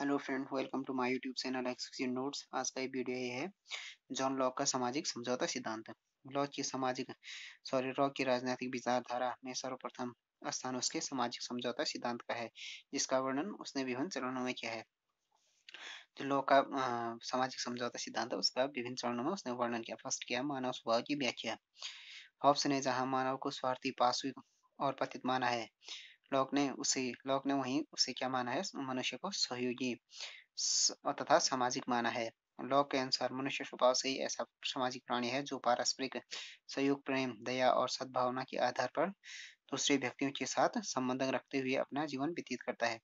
hello friend welcome to my YouTube channel execution notes आज का ये वीडियो ये है जॉन लॉक का सामाजिक समझौता सिद्धांत लॉक की सामाजिक सॉरी लॉ की राजनीतिक विचारधारा में सर्वप्रथम स्थान उसके सामाजिक समझौता सिद्धांत का है जिसका वर्णन उसने विभिन्न चरणों में किया है जो तो लॉक का सामाजिक समझौता सिद्धांत है उसका विभिन्न चरणों में उसने वर्णन किया फर्स्ट किया मानव स्वभाव की व्याख्या हॉब्स ने जहां मानव को स्वार्थी पाशविक और पतित माना है लोक ने उसे लोक ने वही उसे क्या माना है मनुष्य को सहयोगी तथा सामाजिक माना है लोक के अनुसार मनुष्य स्वभाव से ही ऐसा सामाजिक प्राणी है जो पारस्परिक सहयोग प्रेम दया और सद्भावना के आधार पर दूसरे व्यक्तियों के साथ संबंध रखते हुए अपना जीवन व्यतीत करता है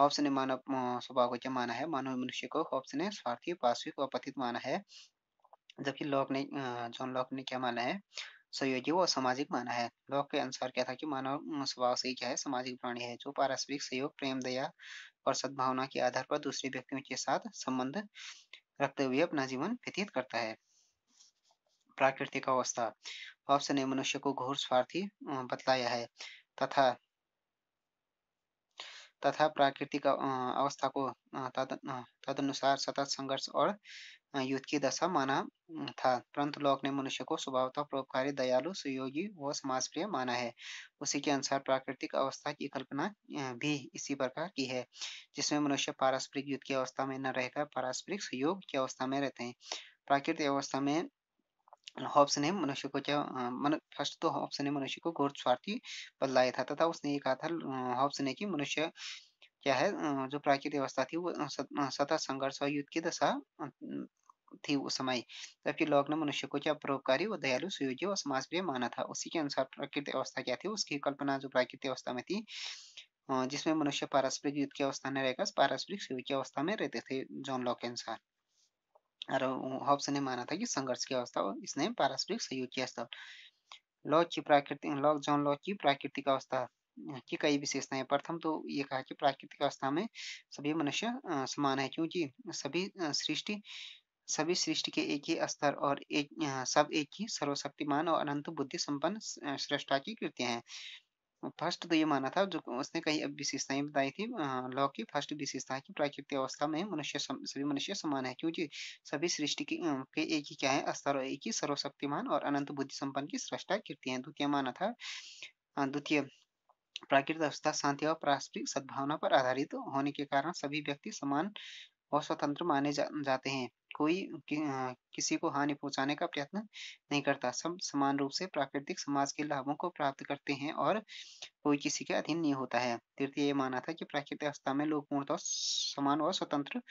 हॉब्स ने मानव स्वभाव को क्या माना है मानव मनुष्य को हॉब्स ने स्वार्थी पार्श्विक व पतित माना है जबकि लॉक ने जॉन लॉक ने क्या माना है सहयोगी व सामाजिक माना है लोक के अनुसार क्या था कि मानव स्वभाव से क्या है सामाजिक प्राणी है जो पारस्परिक सहयोग प्रेम दया और सद्भावना के आधार पर दूसरे व्यक्तियों के साथ संबंध रखते हुए अपना जीवन व्यतीत करता है प्राकृतिक अवस्था ने मनुष्य को घोर स्वार्थी बतलाया है तथा तथा प्राकृतिक अवस्था को तदनुसार सतत संघर्ष और युद्ध की दशा माना था परंतु लोक ने मनुष्य को स्वभावतः परोपकारी दयालु सुयोगी व समाज प्रिय माना है उसी के अनुसार प्राकृतिक अवस्था की कल्पना भी इसी प्रकार की है जिसमें मनुष्य पारस्परिक युद्ध की अवस्था में न रहकर पारस्परिक सुयोग की अवस्था में रहते हैं प्राकृतिक अवस्था में हॉब्स ने मनुष्य को जब मन फर्स्ट तो हॉब्स ने मनुष्य को घोर स्वार्थी बदलाया था तथा उसने ये कहा था हॉब्स ने कि मनुष्य क्या है जो प्राकृतिक अवस्था थी वो सतत संघर्ष और युद्ध की दशा थी उस समय जबकि लोग ने मनुष्य को क्या परोपकारी और दयालु सुयोजी और समाज प्रिय माना था उसी के अनुसार प्राकृतिक अवस्था क्या थी उसकी कल्पना जो प्राकृतिक अवस्था में थी जिसमें मनुष्य पारस्परिक युद्ध की अवस्था में रहकर पारस्परिक सुयोगी अवस्था में रहते थे जॉन लॉक के अनुसार और ने माना था कि संघर्ष की अवस्था और इसने पारस्परिक सहयोग की अवस्था लॉक की प्राकृतिक लॉ जॉन लॉ की प्राकृतिक अवस्था की कई विशेषताएं प्रथम तो ये कहा कि प्राकृतिक अवस्था में सभी मनुष्य समान है क्योंकि सभी सृष्टि सभी सृष्टि के एक ही स्तर और एक सब एक ही सर्वशक्तिमान और अनंत बुद्धि संपन्न श्रेष्ठा की कृतियां हैं फर्स्ट तो ये माना था जो उसने कई विशेषताएं बताई थी लॉ की फर्स्ट विशेषता है कि प्राकृतिक अवस्था में मनुष्य सभी मनुष्य समान है क्योंकि सभी सृष्टि के, के एक ही क्या है स्तर एक ही सर्वशक्तिमान और अनंत बुद्धि संपन्न की सृष्टा कृति है द्वितीय माना था द्वितीय प्राकृतिक अवस्था शांति और पारस्परिक सद्भावना पर आधारित होने के कारण सभी व्यक्ति समान और स्वतंत्र माने जा, जाते हैं कोई किसी को हानि पहुंचाने का प्रयत्न नहीं करता सब समान रूप से प्राकृतिक समाज के लाभों को प्राप्त करते हैं और कोई किसी के अधीन नहीं होता है तृतीय ये माना था कि प्राकृतिक अवस्था में लोग पूर्णतः समान और स्वतंत्र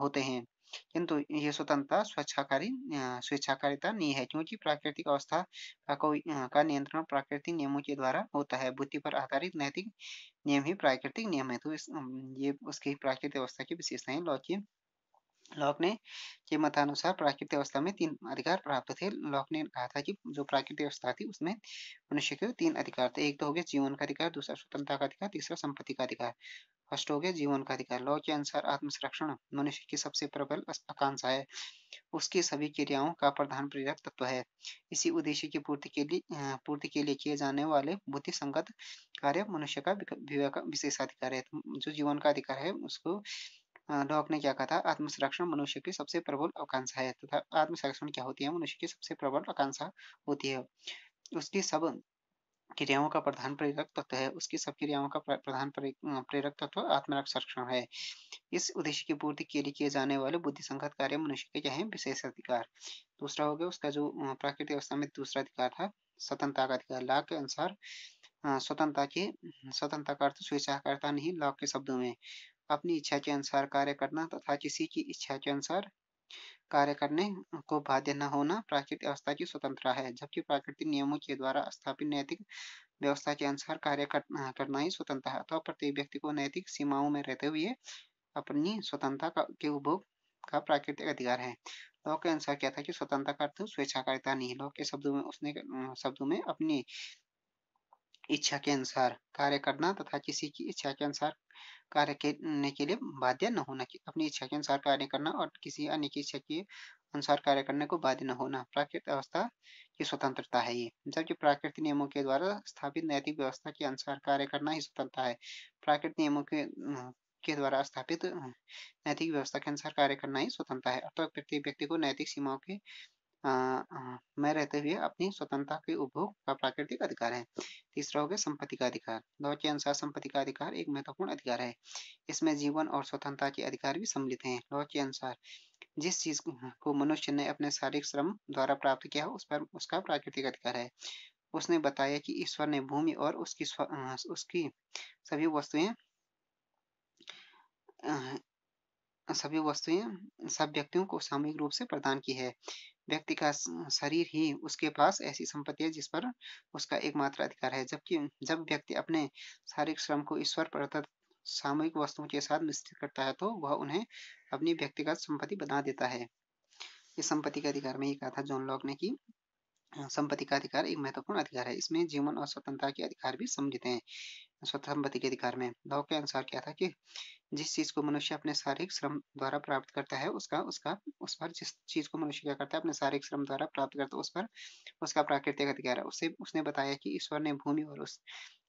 होते हैं किंतु यह स्वतंत्रता स्वेच्छाकारी स्वेच्छाकारिता नहीं है क्योंकि प्राकृतिक अवस्था का कोई का नियंत्रण प्राकृतिक नियमों के द्वारा होता है बुद्धि पर आधारित नैतिक नियम ही प्राकृतिक नियम है तो इस ये उसकी प्राकृतिक अवस्था की विशेषताएं लौकिक लॉक ने के मतानुसार प्राकृतिक अवस्था में तीन अधिकार प्राप्त थे लॉक ने कहा था कि जो प्राकृतिक अवस्था थी उसमें मनुष्य के तीन अधिकार थे एक तो हो गया जीवन का अधिकार दूसरा स्वतंत्रता का अधिकार तीसरा संपत्ति का अधिकार फर्स्ट हो गया जीवन का अधिकार लॉ के अनुसार आत्मसंरक्षण मनुष्य की सबसे प्रबल आकांक्षा है उसकी सभी क्रियाओं का प्रधान प्रेरक तत्व है इसी उद्देश्य की पूर्ति के लिए पूर्ति के लिए किए जाने वाले बुद्धि संगत कार्य मनुष्य का विशेषाधिकार है जो जीवन का अधिकार है उसको डॉक ने क्या कहा था आत्मसंरक्षण मनुष्य की सबसे प्रबल आकांक्षा है तथा तो आत्मसंरक्षण क्या होती है मनुष्य की सबसे प्रबल आकांक्षा होती है उसकी सब क्रियाओं का प्रधान प्रेरक तत्व है उसकी सब क्रियाओं का प्रधान प्रेरक तत्व आत्मरक्षण है इस उद्देश्य की पूर्ति के लिए किए जाने वाले बुद्धि संगत कार्य मनुष्य के क्या है विशेष अधिकार दूसरा हो गया उसका जो प्राकृतिक अवस्था में दूसरा अधिकार था स्वतंत्रता का अधिकार लाभ के अनुसार स्वतंत्रता की स्वतंत्रता का अर्थ स्वेच्छाकारिता नहीं लॉ के शब्दों में अपनी इच्छा के अनुसार कार्य करना तथा किसी की इच्छा के अनुसार कार्य करने को बाध्य न होना प्राकृतिक अवस्था की स्वतंत्रता है जबकि प्राकृतिक नियमों के द्वारा स्थापित नैतिक व्यवस्था के अनुसार कार्य कर, करना ही स्वतंत्रता है अथवा तो प्रत्येक व्यक्ति को नैतिक सीमाओं में रहते हुए अपनी स्वतंत्रता के उपभोग का प्राकृतिक अधिकार है लॉ के अनुसार क्या था कि स्वतंत्रता का अर्थ स्वेच्छाकारिता नहीं लॉ के शब्दों में उसने शब्दों में अपनी इच्छा के अनुसार कार्य करना तथा किसी की इच्छा के अनुसार कार्य करने के लिए बाध्य न होना अपनी इच्छा के अनुसार कार्य करना और किसी अन्य की इच्छा के अनुसार कार्य करने को बाध्य न होना प्राकृतिक अवस्था की स्वतंत्रता है ये जबकि प्राकृतिक नियमों के द्वारा स्थापित नैतिक व्यवस्था के अनुसार कार्य करना ही स्वतंत्रता है प्राकृतिक नियमों के के द्वारा स्थापित नैतिक व्यवस्था के अनुसार कार्य करना ही स्वतंत्रता है अर्थात प्रत्येक व्यक्ति को नैतिक सीमाओं के में रहते हुए अपनी स्वतंत्रता के उपभोग का प्राकृतिक अधिकार है तीसरा हो गया संपत्ति का अधिकार दौर के अनुसार संपत्ति का अधिकार एक महत्वपूर्ण अधिकार है इसमें जीवन और स्वतंत्रता के अधिकार भी सम्मिलित हैं दौर के अनुसार जिस चीज हाँ, को मनुष्य ने अपने शारीरिक श्रम द्वारा प्राप्त किया उस पर उसका प्राकृतिक अधिकार है उसने बताया कि ईश्वर ने भूमि और उसकी उसकी सभी वस्तुएं सभी वस्तुएं सब व्यक्तियों को सामूहिक रूप से प्रदान की है व्यक्ति का शरीर ही उसके पास ऐसी संपत्ति है जिस पर उसका एकमात्र अधिकार है जबकि जब व्यक्ति अपने शारीरिक श्रम को ईश्वर पर अर्थात सामूहिक वस्तुओं के साथ मिश्रित करता है तो वह उन्हें अपनी व्यक्तिगत संपत्ति बना देता है इस संपत्ति के अधिकार में ही कहा था जॉन लॉक ने कि संपत्ति का अधिकार एक महत्वपूर्ण अधिकार है इसमें जीवन और स्वतंत्रता के अधिकार भी समझते हैं स्वतः के अधिकार में लॉ के अनुसार क्या था कि जिस चीज को मनुष्य अपने शारीरिक श्रम द्वारा प्राप्त करता है उसका उसका उस पर जिस चीज को मनुष्य क्या करता है अपने शारीरिक श्रम द्वारा प्राप्त करता है उस पर उसका प्राकृतिक अधिकार है उसे उसने बताया कि ईश्वर ने भूमि और उस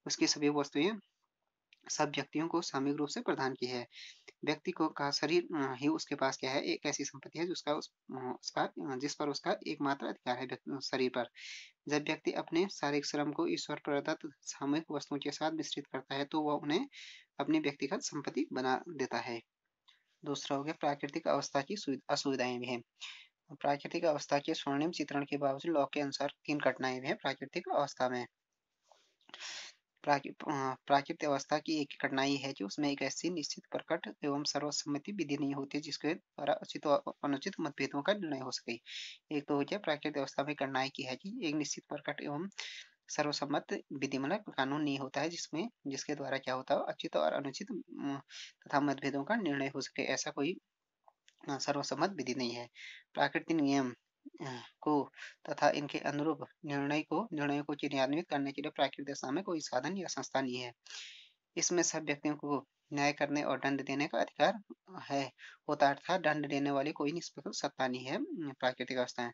उसकी सभी वस्तुएं सब व्यक्तियों को सामूहिक रूप से प्रदान की है व्यक्ति को का शरीर ही उसके पास क्या है एक ऐसी संपत्ति है जिसका उस, उसका जिस पर उसका एकमात्र अधिकार है शरीर पर जब व्यक्ति अपने शारीरिक श्रम को ईश्वर प्रदत्त सामूहिक वस्तुओं के साथ मिश्रित करता है तो वह उन्हें अपनी व्यक्तिगत संपत्ति बना देता है दूसरा हो गया प्राकृतिक अवस्था की असुविधाएं भी है प्राकृतिक अवस्था के स्वर्णिम चित्रण के बावजूद लॉ के अनुसार तीन घटनाएं भी है प्राकृतिक अवस्था में प्राकृत अवस्था की एक कठिनाई है कि उसमें एक ऐसी निश्चित प्रकट एवं सर्वसम्मति विधि नहीं होती जिसके द्वारा उचित अनुचित मतभेदों का निर्णय हो सके एक तो हो गया प्राकृत अवस्था में कठिनाई की है कि एक निश्चित प्रकट एवं सर्वसम्मत विधि मतलब कानून नहीं होता है जिसमें जिसके द्वारा क्या होता है उचित और अनुचित तथा मतभेदों का निर्णय हो सके ऐसा कोई सर्वसम्मत विधि नहीं है प्राकृतिक नियम को तथा इनके अनुरूप निर्णय को निर्णयों को क्रियान्वित करने के लिए प्राकृतिक दशा में कोई साधन या संस्था नहीं है इसमें सब व्यक्तियों को न्याय करने और दंड देने का अधिकार है होता अर्थात दंड देने वाली कोई निष्पक्ष सत्ता नहीं है प्राकृतिक अवस्थाएं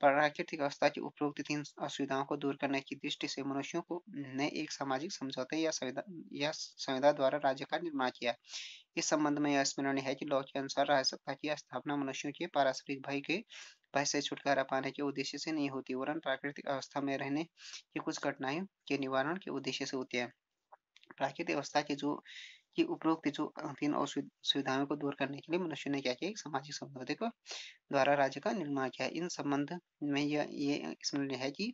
प्राकृतिक अवस्था की उपरोक्त तीन असुविधाओं को दूर करने की दृष्टि से मनुष्यों को ने एक सामाजिक समझौते या संविधान या संविधान द्वारा राज्य का निर्माण किया इस संबंध में यह स्मरणीय है कि लॉ के अनुसार राज्य सत्ता की स्थापना मनुष्यों के पारस्परिक भय के भय से छुटकारा पाने के उद्देश्य से नहीं होती वरन प्राकृतिक अवस्था में रहने की कुछ कठिनाइयों के निवारण के उद्देश्य से होती है प्राकृतिक अवस्था के जो की उपरोक्त जो तीन असुविधाओं को दूर करने के लिए मनुष्य ने क्या किया सामाजिक संबंध को द्वारा राज्य का निर्माण किया इन संबंध में यह ये स्मरण है कि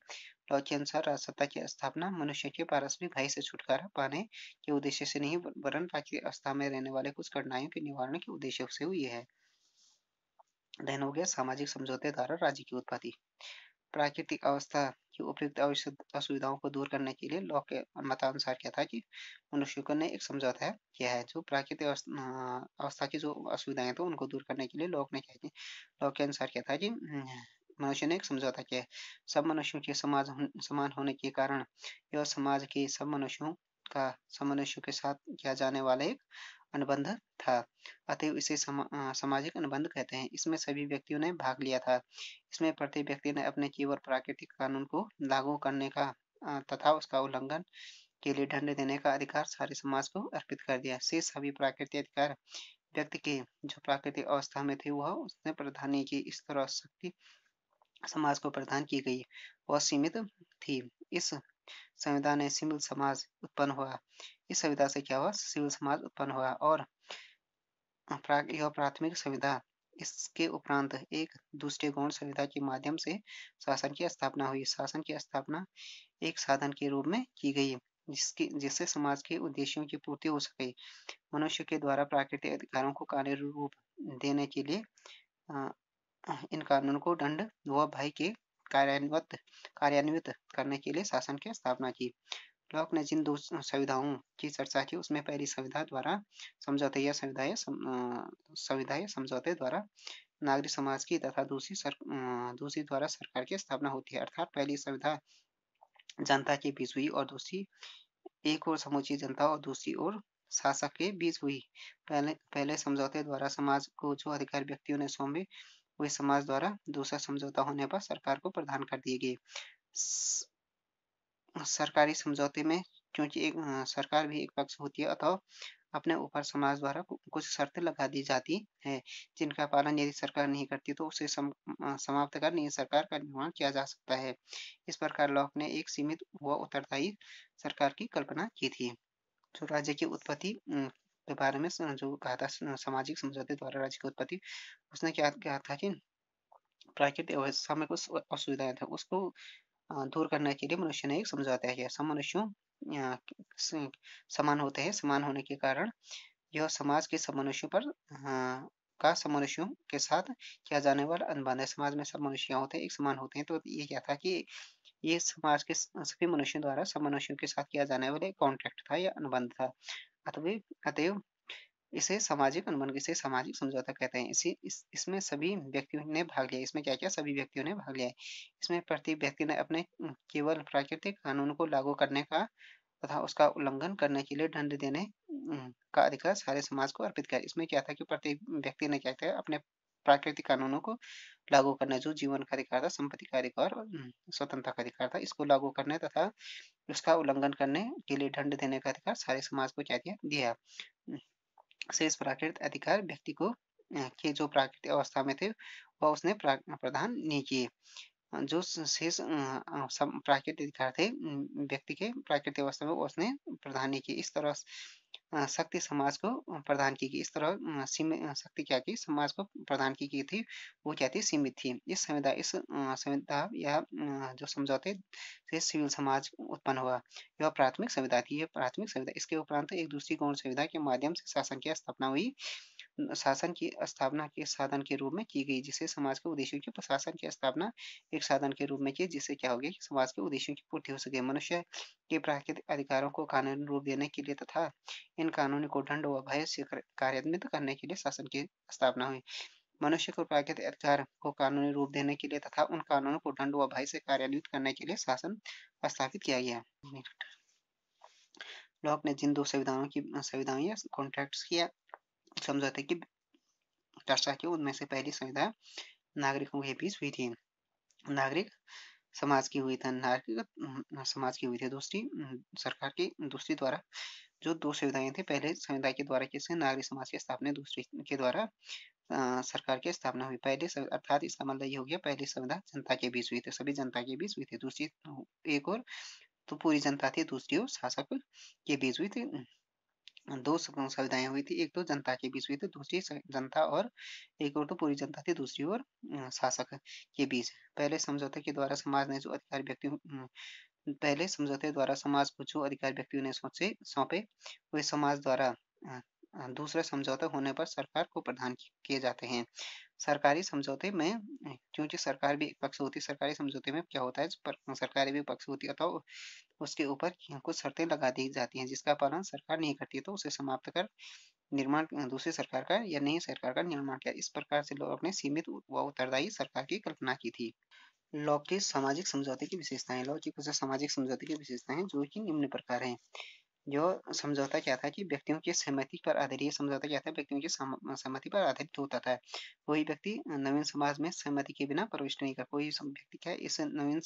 लॉ के अनुसार राजसत्ता की स्थापना मनुष्य के पारस्परिक भय से छुटकारा पाने के उद्देश्य से नहीं वरन प्राकृतिक अवस्था में रहने वाले कुछ कठिनाइयों के निवारण के उद्देश्य से हुई है अध्ययन हो गया सामाजिक समझौते द्वारा राज्य की उत्पत्ति प्राकृतिक अवस्था की उपयुक्त असुविधाओं को दूर करने के लिए लॉ के मतानुसार क्या था कि मनुष्य को ने एक समझौता किया है जो प्राकृतिक अवस्था की जो असुविधाएं थी उनको दूर करने के लिए लॉक ने क्या किया लॉ के अनुसार क्या था कि मनुष्य ने एक समझौता किया सब मनुष्यों के समाज समान होने के कारण यह समाज के सब मनुष्यों का सब मनुष्यों के साथ किया जाने वाला एक अनुबंध था अतः इसे सामाजिक अनुबंध कहते हैं इसमें सभी व्यक्तियों ने भाग लिया था इसमें प्रत्येक व्यक्ति ने अपने केवल प्राकृतिक कानून को लागू करने का तथा उसका उल्लंघन के लिए दंड देने का अधिकार सारे समाज को अर्पित कर दिया शेष सभी प्राकृतिक अधिकार व्यक्ति के जो प्राकृतिक अवस्था में थे वह उसने प्रधान की इस तरह शक्ति समाज को प्रदान की गई वह सीमित थी इस संविधान ने सीमित समाज उत्पन्न हुआ इस सुविधा से क्या हुआ सिविल समाज उत्पन्न हुआ और यह प्राथमिक सुविधा इसके उपरांत एक दूसरे गौण संहिता के माध्यम से शासन की स्थापना हुई शासन की स्थापना एक साधन के रूप में की गई जिसकी जिससे समाज के उद्देश्यों की पूर्ति हो सके मनुष्य के द्वारा प्राकृतिक अधिकारों को कार्य रूप देने के लिए आ, इन कानून को दंड व भय के कार्यान्वित कार्यान्वित करने के लिए शासन की स्थापना की लॉक ने जिन दो संविधाओं की चर्चा की उसमें पहली संविधा द्वारा समझौते या संविधा या संविधा या समझौते द्वारा नागरिक समाज की तथा दूसरी सर, दूसरी द्वारा सरकार की स्थापना होती है अर्थात पहली संविधा जनता के बीच हुई और दूसरी एक और समूची जनता और दूसरी ओर शासक के बीच हुई पहले पहले समझौते द्वारा समाज को जो अधिकार व्यक्तियों ने सौंपे वे समाज द्वारा दूसरा समझौता होने पर सरकार को प्रदान कर दिए गए सरकारी समझौते में क्योंकि एक सरकार भी एक पक्ष होती है अतः अपने ऊपर समाज द्वारा कुछ शर्तें लगा दी जाती है जिनका पालन यदि सरकार नहीं करती तो उसे सम, समाप्त कर नई सरकार का निर्माण किया जा सकता है इस प्रकार लॉक ने एक सीमित व उत्तरदायी सरकार की कल्पना की थी जो राज्य की उत्पत्ति के बारे में जो कहा था सामाजिक समझौते द्वारा राज्य की उत्पत्ति उसने क्या कहा था कि प्राकृतिक अवस्था में कुछ असुविधाएं थे उसको दूर करने के लिए मनुष्य ने एक समझौता किया सब मनुष्य समान होते हैं समान होने के कारण यह समाज के सब मनुष्यों पर का सब मनुष्यों के साथ किया जाने वाला अनुबंध है समाज में सब मनुष्य होते हैं एक समान होते हैं तो ये क्या था कि ये समाज के सभी मनुष्यों द्वारा सब मनुष्यों के साथ किया जाने वाला कॉन्ट्रैक्ट था या अनुबंध था अतव अतएव इसे सामाजिक अनुबंध इसे सामाजिक समझौता कहते हैं इसी इस, इसमें सभी व्यक्तियों ने भाग लिया इसमें क्या क्या सभी व्यक्तियों ने भाग लिया है इसमें प्रत्येक व्यक्ति ने अपने केवल प्राकृतिक कानून को लागू करने का तथा उसका उल्लंघन करने के लिए दंड देने का अधिकार सारे समाज को अर्पित किया इसमें क्या था कि प्रत्येक व्यक्ति ने क्या किया अपने प्राकृतिक कानूनों को लागू करने जो जीवन का अधिकार था संपत्ति का अधिकार और स्वतंत्रता का अधिकार था इसको लागू करने तथा उसका उल्लंघन करने के लिए दंड देने का अधिकार सारे समाज को क्या दिया शेष प्राकृत अधिकार व्यक्ति को के जो प्राकृतिक अवस्था में थे वह उसने प्रदान नहीं किए जो शेष प्राकृतिक अधिकार थे व्यक्ति के प्राकृतिक अवस्था में उसने प्रदान नहीं किए इस तरह शक्ति समाज को प्रदान की गई इस तरह शक्ति क्या की समाज को प्रदान की गई थी वो क्या थी सीमित थी इस संविधा इस संविधा या जो समझौते से सिविल समाज उत्पन्न हुआ यह प्राथमिक संविधा थी यह प्राथमिक संविधा इसके उपरांत एक दूसरी गौण संविधा के माध्यम से शासन की स्थापना हुई शासन की स्थापना के साधन के रूप में की गई जिसे समाज के उद्देश्यों की प्रशासन की स्थापना एक साधन के रूप में की जिससे क्या होगी समाज के उद्देश्यों की पूर्ति हो सके मनुष्य के प्राकृतिक अधिकारों को कानून रूप देने के लिए तथा इन कानूनों को दंड व भय से कार्यान्वित करने के लिए शासन की स्थापना हुई मनुष्य को प्राकृतिक अधिकार को कानूनी रूप देने के लिए तथा उन कानूनों को दंड व भय से कार्यान्वित करने के लिए शासन स्थापित किया गया लोक ने जिन दो संविधानों की संविधान या कॉन्ट्रैक्ट किया समझौते की चर्चा की उनमें से पहली संविधा नागरिकों के बीच हुई थी नागरिक समाज की हुई था नागरिक समाज की हुई थी दूसरी सरकार की दूसरी द्वारा जो दो संविधाएं थी पहले संविधान के द्वारा किसने नागरिक समाज की स्थापना दूसरी के द्वारा सरकार की स्थापना हुई पहले अर्थात इसका मतलब ये हो गया पहले संविधा जनता के बीच हुई थी सभी जनता के बीच हुई थी दूसरी एक और तो पूरी जनता थी दूसरी और शासक के बीच हुई थी दो सविताएं हुई थी एक तो जनता के बीच हुई थी दूसरी जनता और एक और तो पूरी जनता थी दूसरी और शासक के बीच पहले समझौते के द्वारा समाज ने जो अधिकार व्यक्ति पहले समझौते द्वारा समाज को जो अधिकार व्यक्तियों ने सोचे सौंपे वे समाज द्वारा दूसरा समझौता होने पर सरकार को प्रदान किए जाते हैं सरकारी समझौते में क्योंकि सरकार भी एक पक्ष होती है सरकारी समझौते में क्या होता है पर सरकारी भी पक्ष होती है उसके ऊपर कुछ शर्तें लगा दी जाती हैं जिसका पालन सरकार नहीं करती है तो उसे समाप्त कर निर्माण दूसरी सरकार का या नई सरकार का निर्माण किया इस प्रकार से लोग ने सीमित व उत्तरदायी सरकार की कल्पना की थी लौकिक सामाजिक समझौते की विशेषताएं लौकिक सामाजिक समझौते की विशेषताएं जो कि निम्न प्रकार है जो समझौता क्या था कि व्यक्तियों की सहमति पर आधारित समझौता क्या था व्यक्तियों की सहमति पर आधारित होता था कोई व्यक्ति नवीन समाज में सहमति के बिना प्रवेश नहीं कर कोई व्यक्ति क्या इस नवीन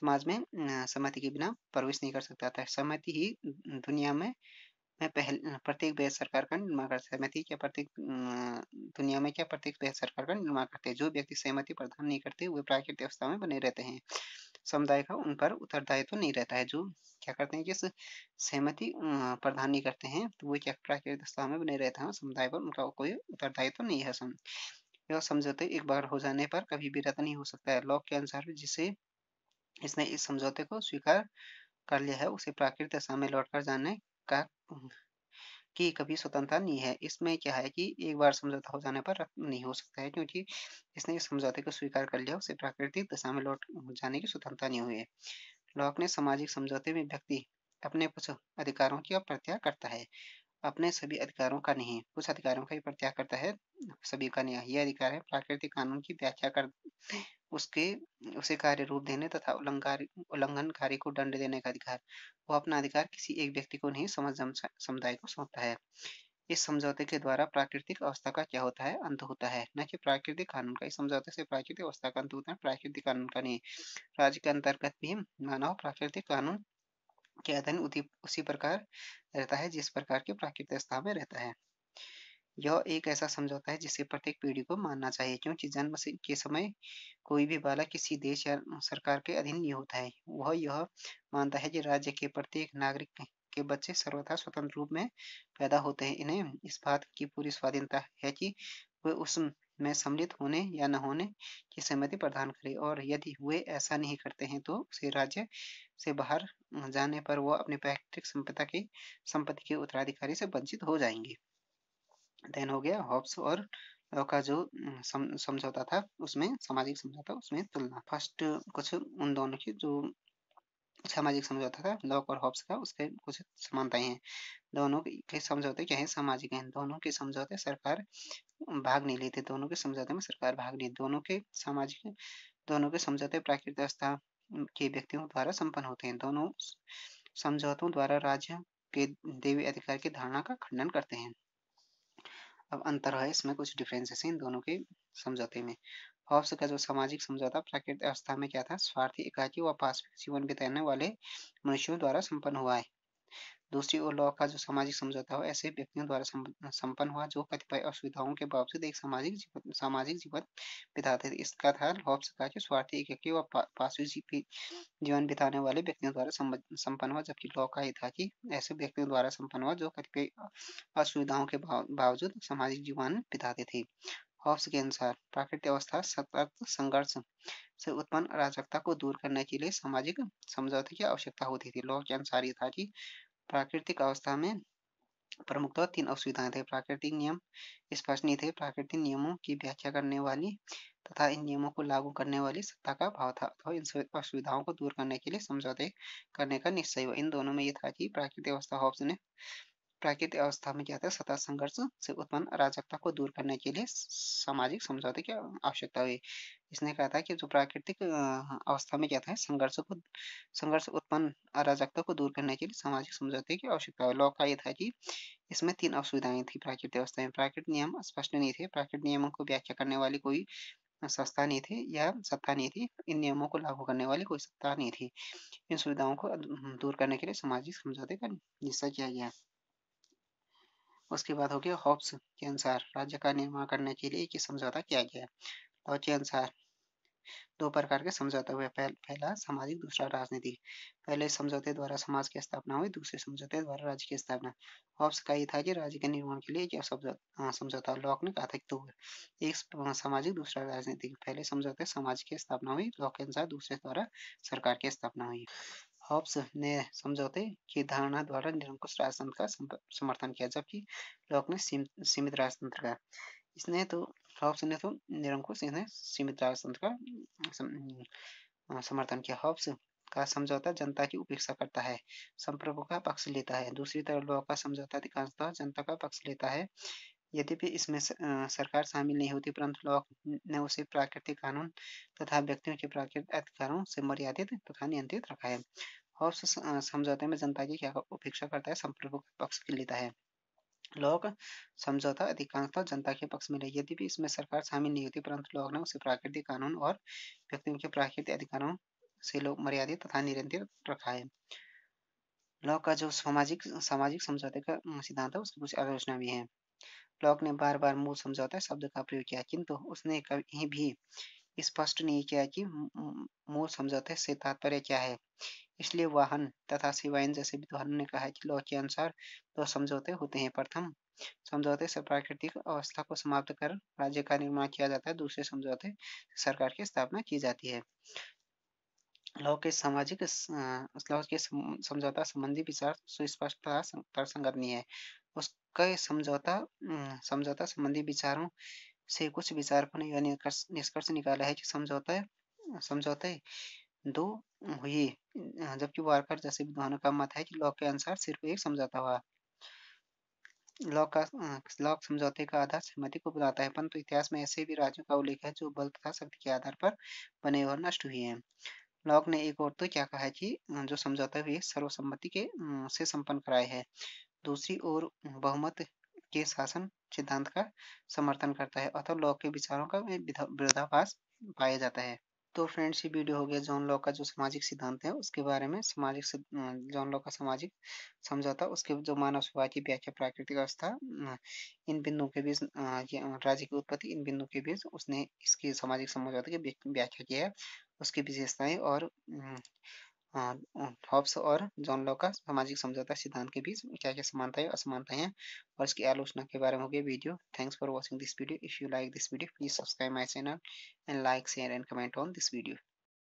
समाज में सहमति के बिना प्रवेश नहीं कर सकता था सहमति ही दुनिया में मैं पहल प्रत्येक वैध सरकार का निर्माण करता सहमति क्या प्रत्येक दुनिया में क्या प्रत्येक वैध सरकार का निर्माण करते हैं जो व्यक्ति सहमति प्रदान नहीं करते वे प्राकृतिक अवस्था में बने रहते हैं समुदाय का उन पर उत्तरदायित्व तो नहीं रहता है जो क्या करते हैं जिस सहमति प्रदान नहीं करते हैं तो वो क्या प्राकृतिक दस्ता में बने रहता है समुदाय पर उनका कोई उत्तरदायित्व तो नहीं है सम यह समझौते एक बार हो जाने पर कभी भी रद्द नहीं हो सकता है लॉ के अनुसार जिसे इसने इस समझौते को स्वीकार कर लिया है उसे प्राकृतिक दशा में लौट कर जाने का कि कभी स्वतंत्रता नहीं है इसमें क्या है कि एक बार समझौता हो जाने पर नहीं हो सकता है क्योंकि इसने इस समझौते को स्वीकार कर लिया उसे प्राकृतिक दशा में लौट जाने की स्वतंत्रता नहीं हुई है लॉक ने सामाजिक समझौते में व्यक्ति अपने कुछ अधिकारों की प्रत्याग करता है अपने सभी अधिकारों का नहीं कुछ अधिकारों का ही प्रत्याग करता है सभी का नहीं यह अधिकार है प्राकृतिक कानून की व्याख्या कर उसके उसे कार्य रूप देने तथा कार्य को दंड देने का अधिकार वो अपना अधिकार किसी एक व्यक्ति को नहीं समझ समुदाय को सौंपता है इस समझौते के द्वारा प्राकृतिक अवस्था का क्या होता है अंत होता है न कि प्राकृतिक कानून का इस समझौते से प्राकृतिक अवस्था का अंत होता है प्राकृतिक कानून का नहीं राज्य के अंतर्गत भी मानव प्राकृतिक कानून के अधीन उसी प्रकार रहता है जिस प्रकार के प्राकृतिक अवस्था में रहता है यह एक ऐसा समझौता है जिसे प्रत्येक पीढ़ी को मानना चाहिए क्योंकि जन्म के समय कोई भी बालक किसी देश या सरकार के अधीन नहीं होता है वह यह मानता है कि राज्य के प्रत्येक नागरिक के बच्चे सर्वथा स्वतंत्र रूप में पैदा होते हैं इन्हें इस बात की पूरी स्वाधीनता है कि वे उस में सम्मिलित होने या न होने की सहमति प्रदान करे और यदि वे ऐसा नहीं करते हैं तो उसे राज्य से बाहर जाने पर वह अपनी पैतृक संपदा की संपत्ति के उत्तराधिकारी से वंचित हो जाएंगे देन हो गया हॉब्स और का जो समझौता था उसमें सामाजिक समझौता उसमें तुलना फर्स्ट कुछ उन दोनों की जो सामाजिक समझौता था लॉक और हॉब्स का उसके कुछ समानताएं हैं दोनों के समझौते क्या है सामाजिक हैं दोनों के समझौते सरकार भाग नहीं लेते दोनों के समझौते में सरकार भाग नहीं दोनों के सामाजिक दोनों के समझौते प्राकृतिक व्यवस्था के व्यक्तियों द्वारा संपन्न होते हैं दोनों समझौतों द्वारा राज्य के देवी अधिकार की धारणा का खंडन करते हैं अब अंतर है इसमें कुछ डिफरेंसेस हैं इन दोनों के समझौते में हॉब्स का जो सामाजिक समझौता प्राकृतिक अवस्था में क्या था स्वार्थी एकाकी व पाश्विक जीवन बिताने वाले मनुष्यों द्वारा संपन्न हुआ है दूसरी ओर लॉ का जो सामाजिक समझौता हो ऐसे व्यक्तियों द्वारा संपन्न हुआ जो कतिपय असुविधाओं के बावजूद एक सामाजिक जीवन सामाजिक जीवन बिताते थे इसका था लॉब्स का जो स्वार्थी एकेकी व पार्श्विक जीवन बिताने वाले व्यक्तियों द्वारा संपन्न हुआ जबकि लॉ का ये था कि ऐसे व्यक्तियों द्वारा संपन्न हुआ जो कतिपय असुविधाओं के बावजूद सामाजिक जीवन बिताते थे हॉब्स के अनुसार प्राकृतिक अवस्था सतर्क संघर्ष से उत्पन्न अराजकता को दूर करने के लिए सामाजिक समझौते की आवश्यकता होती थी लॉ के अनुसार ये था कि प्राकृतिक अवस्था में प्रमुखतः तीन असुविधाएं थे प्राकृतिक नियम स्पष्ट नहीं थे प्राकृतिक नियमों की व्याख्या करने वाली तथा इन नियमों को लागू करने वाली सत्ता का भाव था तो इन असुविधाओं को दूर करने के लिए समझौते करने का निश्चय हुआ इन दोनों में यह था कि प्राकृतिक अवस्था हॉब्स ने प्राकृतिक अवस्था में क्या था सत्ता संघर्ष से उत्पन्न अराजकता को दूर करने के लिए सामाजिक समझौते की आवश्यकता हुई इसने कहा था कि जो प्राकृतिक अवस्था में क्या था संघर्ष को संघर्ष उत्पन्न अराजकता को दूर करने के लिए सामाजिक समझौते की आवश्यकता हुई लॉ का ये था कि इसमें तीन असुविधाएं थी प्राकृतिक अवस्था में प्राकृतिक नियम स्पष्ट नहीं थे प्राकृतिक नियमों को व्याख्या करने वाली कोई संस्था नहीं थी या सत्ता नहीं थी इन नियमों को लागू करने वाली कोई सत्ता नहीं थी इन सुविधाओं को दूर करने के लिए सामाजिक समझौते का हिस्सा किया गया उसके बाद हो गया हॉब्स के अनुसार राज्य का निर्माण करने के लिए समझौता किया गया और तो के अनुसार दो प्रकार के समझौते हुए पहला सामाजिक दूसरा राजनीतिक पहले समझौते द्वारा समाज की स्थापना हुई दूसरे समझौते द्वारा राज्य की स्थापना हॉब्स का ये था कि राज्य के निर्माण के लिए क्या समझौता लॉक ने कहा था दो एक सामाजिक दूसरा राजनीतिक पहले समझौते समाज की स्थापना हुई लॉक के अनुसार दूसरे द्वारा सरकार की स्थापना हुई हॉब्स ने समझौते की धारणा द्वारा निरंकुश राजतंत्र का समर्थन किया जबकि लॉक ने सीमित राजतंत्र का इसने तो हॉब्स ने तो निरंकुश इन्हें सीमित राजतंत्र का समर्थन किया हॉब्स का समझौता जनता की उपेक्षा करता है संप्रभु का पक्ष लेता है दूसरी तरफ लॉ का समझौता अधिकांशतः जनता का पक्ष लेता है यद्यपि इसमें सरकार शामिल नहीं होती परंतु लॉक ने उसे प्राकृतिक कानून तथा व्यक्तियों के प्राकृतिक अधिकारों से मर्यादित तथा नियंत्रित रखा है हॉब्स समझौते में जनता की क्या उपेक्षा करता है संप्रभु के पक्ष लेता है लोक समझौता अधिकांशतः जनता के पक्ष में यदि यद्यपि इसमें सरकार शामिल नहीं होती परंतु लोग ने उसे प्राकृतिक कानून और व्यक्तियों के प्राकृतिक अधिकारों से लोग मर्यादित तथा निरंतर रखा है लॉ का जो सामाजिक सामाजिक समझौते का सिद्धांत है उसकी कुछ आलोचना भी है लॉक ने बार बार मूल समझौता शब्द का प्रयोग किया किंतु उसने कभी भी स्पष्ट नहीं किया कि मूल समझौते से तात्पर्य क्या है इसलिए वाहन तथा सिवाइन जैसे विद्वानों ने कहा कि लॉ के अनुसार दो समझौते होते हैं प्रथम समझौते से प्राकृतिक अवस्था को समाप्त कर राज्य का निर्माण किया जाता है दूसरे समझौते सरकार की स्थापना की जाती है लॉ के सामाजिक लॉ के समझौता संबंधी विचार सुस्पष्टता तर्कसंगत नहीं है उस कई समझौता समझौता संबंधी विचारों से कुछ विचारकों ने यह निष्कर्ष निकाला है कि समझौता समझौता दो हुई जबकि वार्कर जैसे विद्वानों का मत है कि लॉक के अनुसार सिर्फ एक समझौता हुआ लॉक का लॉक समझौते का आधार सहमति को बुलाता है परंतु इतिहास में ऐसे भी राज्यों का उल्लेख है जो बल तथा शक्ति के आधार पर बने और नष्ट हुए हैं लॉक ने एक और तो क्या कहा है कि जो समझौता हुए सर्वसम्मति के से संपन्न कराए हैं दूसरी ओर बहुमत के शासन सिद्धांत का समर्थन करता है अतः लॉक के विचारों का विरोधाभास पाया जाता है तो फ्रेंड्स ये वीडियो हो गया जॉन लॉ का जो सामाजिक सिद्धांत है उसके बारे में सामाजिक जॉन लॉ का सामाजिक समझौता उसके जो मानव स्वभाव की व्याख्या प्राकृतिक अवस्था इन बिंदुओं के बीच राज्य की उत्पत्ति इन बिंदुओं के बीच उसने इसकी सामाजिक समझौता की व्याख्या किया है उसकी विशेषताएं और हॉब्स और जॉन लॉ का सामाजिक समझौता सिद्धांत के बीच क्या क्या समानताएं असमानताएं हैं और इसकी आलोचना के बारे में हो गया video thanks for watching this video if you like this video please subscribe my channel and like share and comment on this video